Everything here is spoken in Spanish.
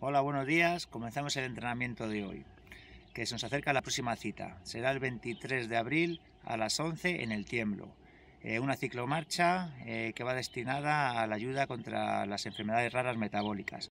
Hola, buenos días. Comenzamos el entrenamiento de hoy, que se nos acerca la próxima cita. Será el 23 de abril a las 11 en el Tiemblo. Eh, una ciclomarcha eh, que va destinada a la ayuda contra las enfermedades raras metabólicas.